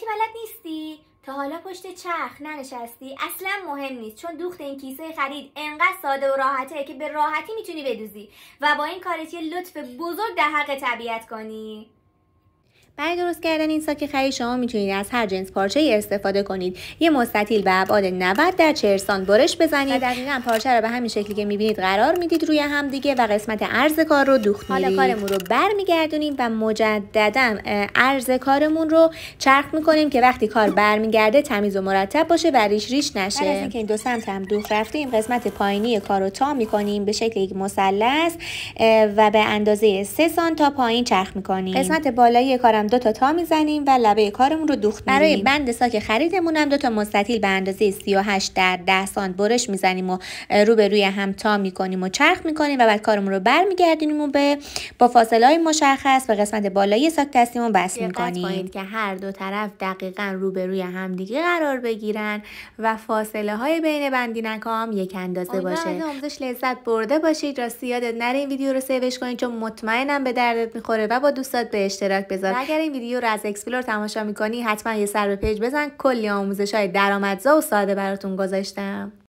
چی بلد نیستی تا حالا پشت چرخ ننشستی اصلا مهم نیست چون دوخت این کیسه خرید انقدر ساده و راحته که به راحتی میتونی بدوزی و با این کارت لطف بزرگ در حق طبیعت کنی برای درست کردن این ساک خرید شما میتونید از هر جنس پارچه ای استفاده کنید یه مستطیل به ابعاد 90 در سان برش بزنید و دقیقا پارچه رو به همین شکلی که میبینید قرار میدید روی هم دیگه و قسمت ارز کار رو دوخت حالا کارمون رو برمیگردونیم و مجددا ارز کارمون رو چرخ میکنیم که وقتی کار برمیگرده تمیز و مرتب باشه و ریش ریش نشه بعد از اینکه این دو سمت هم دوخت رفتیم قسمت پایینی کار رو تا میکنیم به شکل یک مثلث و به اندازه 3 سان تا پایین چرخ میکنیم قسمت بالایی کارم هم دو تا تا میزنیم و لبه کارمون رو دوخت برای بند ساک خریدمون هم دو تا مستطیل به اندازه 38 در 10 سانت برش میزنیم و رو به روی هم تا میکنیم و چرخ میکنیم و بعد کارمون رو برمیگردونیم و به با فاصله های مشخص به قسمت بالای ساک دستیمون بس میکنیم که هر دو طرف دقیقا رو به روی دیگه قرار بگیرن و فاصله های بین بندینک کام یک اندازه باشه آموزش لذت برده باشید راستی یادت نره این ویدیو رو سیوش کنید چون مطمئنم به دردت میخوره و با دوستات به اشتراک بذار اگر این ویدیو رو از اکسپلور تماشا میکنی حتما یه سر به پیج بزن کلی آموزش های درآمدزا و ساده براتون گذاشتم